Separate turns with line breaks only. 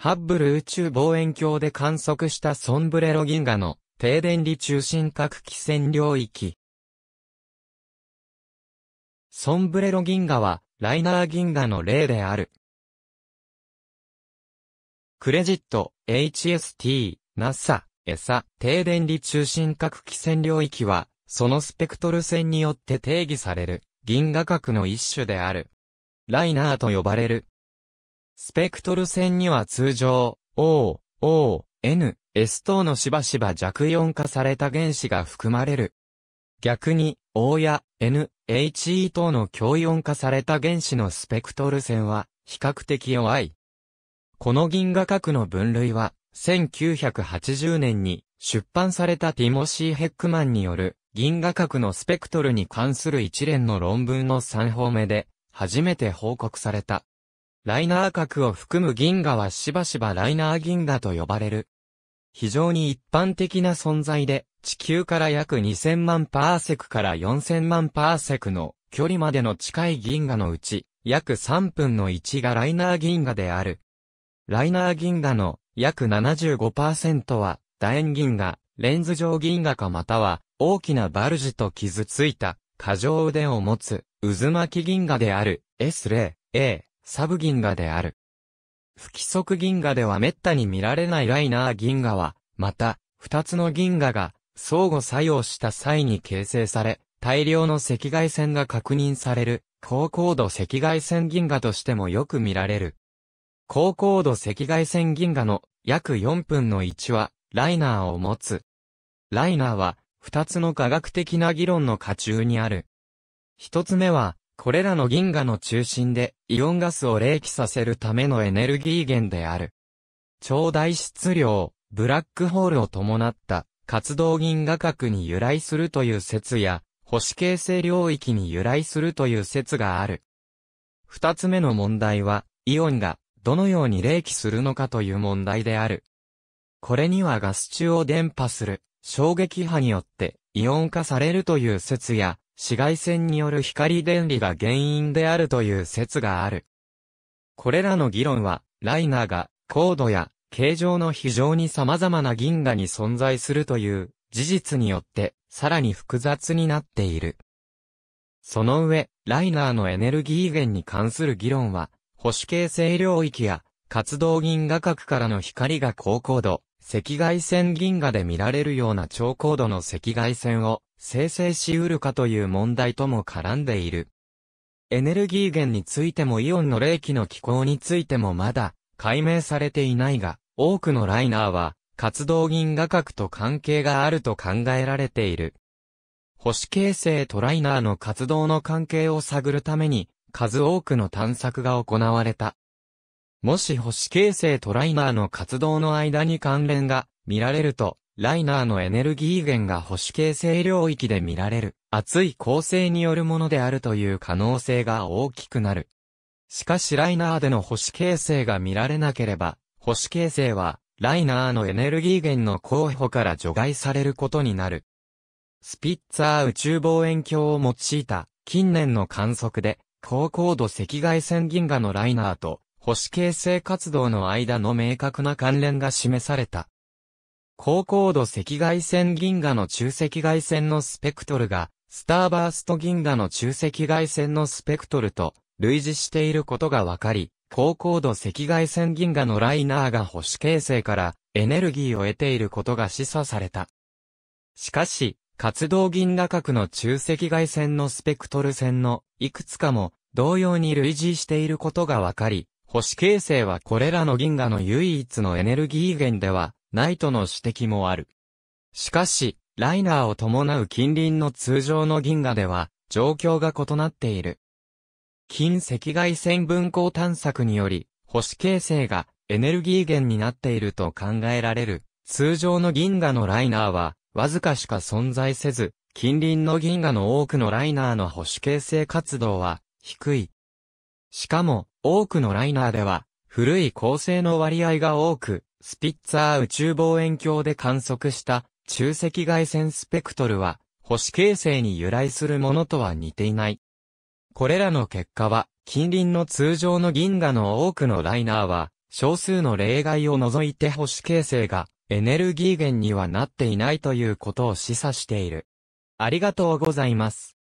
ハッブル宇宙望遠鏡で観測したソンブレロ銀河の低電離中心核気線領域。ソンブレロ銀河はライナー銀河の例である。クレジット、HST、NASA、ESA、低電離中心核気線領域は、そのスペクトル線によって定義される銀河核の一種である。ライナーと呼ばれるスペクトル線には通常、O、O、N、S 等のしばしば弱イオン化された原子が含まれる。逆に、O や N、HE 等の強イオン化された原子のスペクトル線は比較的弱い。この銀河核の分類は、1980年に出版されたティモシー・ヘックマンによる銀河核のスペクトルに関する一連の論文の3方目で初めて報告された。ライナー核を含む銀河はしばしばライナー銀河と呼ばれる。非常に一般的な存在で、地球から約2000万パーセクから4000万パーセクの距離までの近い銀河のうち、約3分の1がライナー銀河である。ライナー銀河の約75%は楕円銀河、レンズ状銀河かまたは大きなバルジと傷ついた過剰腕を持つ渦巻き銀河である S0、A、サブ銀河である。不規則銀河では滅多に見られないライナー銀河は、また、二つの銀河が相互作用した際に形成され、大量の赤外線が確認される、高高度赤外線銀河としてもよく見られる。高高度赤外線銀河の約4分の1は、ライナーを持つ。ライナーは、二つの科学的な議論の下中にある。一つ目は、これらの銀河の中心でイオンガスを冷気させるためのエネルギー源である。超大質量、ブラックホールを伴った活動銀河核に由来するという説や、星形成領域に由来するという説がある。二つ目の問題は、イオンがどのように冷気するのかという問題である。これにはガス中を伝播する衝撃波によってイオン化されるという説や、紫外線による光電離が原因であるという説がある。これらの議論は、ライナーが高度や形状の非常に様々な銀河に存在するという事実によってさらに複雑になっている。その上、ライナーのエネルギー源に関する議論は、保守形成領域や活動銀河核からの光が高高度、赤外線銀河で見られるような超高度の赤外線を生成し得るかという問題とも絡んでいる。エネルギー源についてもイオンの冷気の気候についてもまだ解明されていないが、多くのライナーは活動銀河核と関係があると考えられている。星形成とライナーの活動の関係を探るために、数多くの探索が行われた。もし星形成とライナーの活動の間に関連が見られると、ライナーのエネルギー源が星形成領域で見られる、熱い構成によるものであるという可能性が大きくなる。しかしライナーでの星形成が見られなければ、星形成は、ライナーのエネルギー源の候補から除外されることになる。スピッツァー宇宙望遠鏡を用いた近年の観測で、高高度赤外線銀河のライナーと保守形成活動の間の明確な関連が示された。高高度赤外線銀河の中赤外線のスペクトルが、スターバースト銀河の中赤外線のスペクトルと類似していることが分かり、高高度赤外線銀河のライナーが保守形成からエネルギーを得ていることが示唆された。しかし、活動銀河核の中赤外線のスペクトル線のいくつかも同様に類似していることが分かり、星形成はこれらの銀河の唯一のエネルギー源では、ないとの指摘もある。しかし、ライナーを伴う近隣の通常の銀河では、状況が異なっている。近赤外線分光探索により、星形成がエネルギー源になっていると考えられる。通常の銀河のライナーは、わずかしか存在せず、近隣の銀河の多くのライナーの星形成活動は、低い。しかも、多くのライナーでは、古い構成の割合が多く、スピッツァー宇宙望遠鏡で観測した中赤外線スペクトルは、星形成に由来するものとは似ていない。これらの結果は、近隣の通常の銀河の多くのライナーは、少数の例外を除いて星形成がエネルギー源にはなっていないということを示唆している。ありがとうございます。